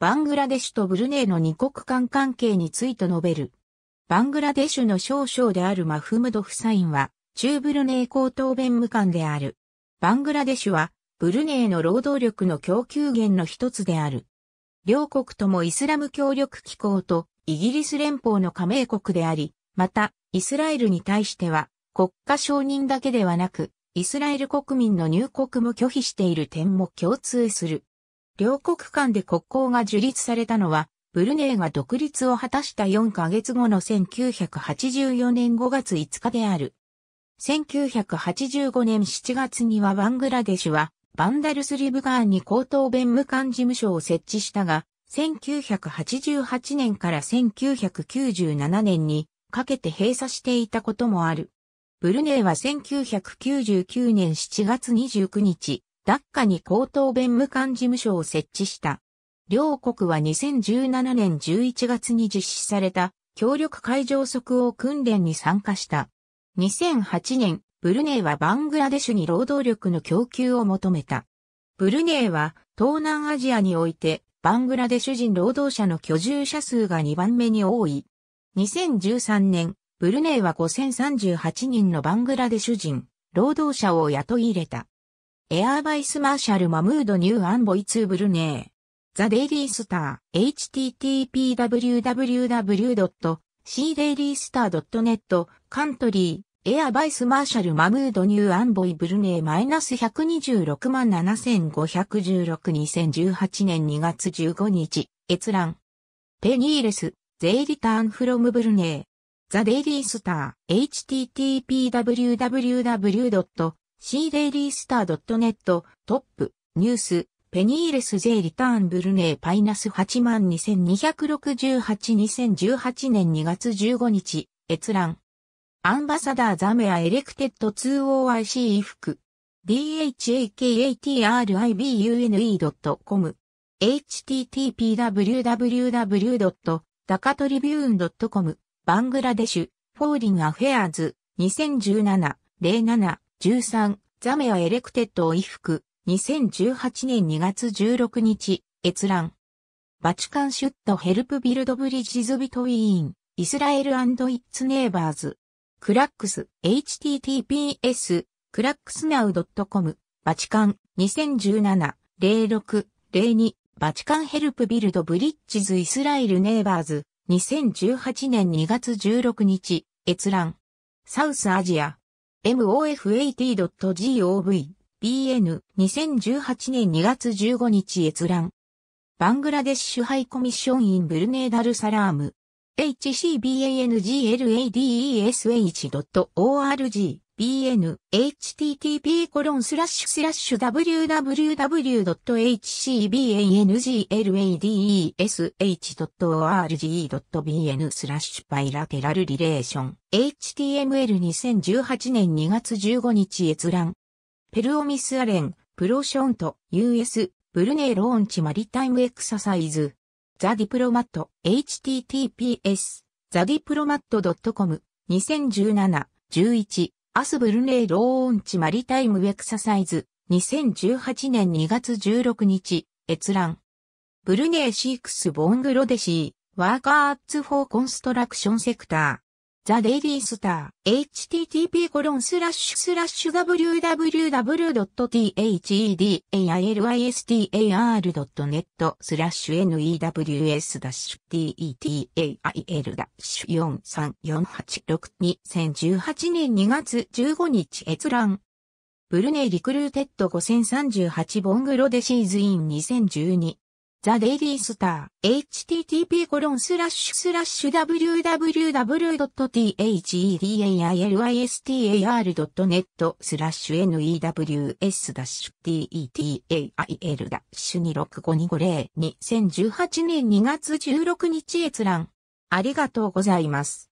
バングラデシュとブルネイの二国間関係について述べる。バングラデシュの少将であるマフムド・フサインは、中ブルネイ高等弁務官である。バングラデシュは、ブルネイの労働力の供給源の一つである。両国ともイスラム協力機構とイギリス連邦の加盟国であり、また、イスラエルに対しては、国家承認だけではなく、イスラエル国民の入国も拒否している点も共通する。両国間で国交が樹立されたのは、ブルネイが独立を果たした4ヶ月後の1984年5月5日である。1985年7月にはバングラデシュは、バンダルスリブガーンに高等弁務官事務所を設置したが、1988年から1997年にかけて閉鎖していたこともある。ブルネイは1999年7月29日、ダッカに高等弁務官事務所を設置した。両国は2017年11月に実施された協力海上即応訓練に参加した。2008年、ブルネイはバングラデシュに労働力の供給を求めた。ブルネイは東南アジアにおいてバングラデシュ人労働者の居住者数が2番目に多い。2013年、ブルネイは5038人のバングラデシュ人労働者を雇い入れた。エアーバイスマーシャルマムードニューアンボイツーブルネー。ザ・デイリースター、http://www.cdailystar.net、カントリー、エアバイスマーシャルマムードニューアンボイブルネーマイナス126万75162018年2月15日、閲覧。ペニーレス、ゼイリターンフロムブルネー。ザ・デイリースター、http://www cdailyStar.net トップニュースペニーレス J リターンブルネーパイナス822682018年2月15日閲覧アンバサダーザメアエレクテッド 2OIC 衣服 dhakatribune.com http://www.dakatribune.com バングラデシュフォーリンアフェアーズ2017-07 13、ザメアエレクテッドを衣服、2018年2月16日、閲覧。バチカンシュットヘルプビルドブリッジズビトウィーン、イスラエルイッツネイバーズ。クラックス、https、クラックスナウ .com、バチカン、2017、06、02、バチカンヘルプビルドブリッジズイスラエルネイバーズ、2018年2月16日、閲覧。サウスアジア、mofat.gov、bn、2018年2月15日閲覧。バングラデシュハイコミッションインブルネーダルサラーム。h c b a n g l a d e s h o r g http://www.hcbanglads.org.bn e h スラッシュバイラテラルリレーション html2018 年2月15日閲覧ペルオミスアレンプロショント US ブルネイローンチマリタイムエクササイズザディプロマット https ザディプロマット .com 2017 11アスブルネイローンチマリタイムエクササイズ、2018年2月16日、閲覧。ブルネイシークスボングロデシー、ワーカーツフォーコンストラクションセクター。ザ・デイデースター、http://www.thedalistar.net i スラッシュ n e w s t e t a i l 4 3 4 8 6 2 0 1 8年2月15日閲覧。ブルネイリクルーテッド5038ボングロデシーズイン2012ザ・デイリースター、http://www.thedailistar.net スラッシュ news-tail-265250 t e 2018年2月16日閲覧。ありがとうございます。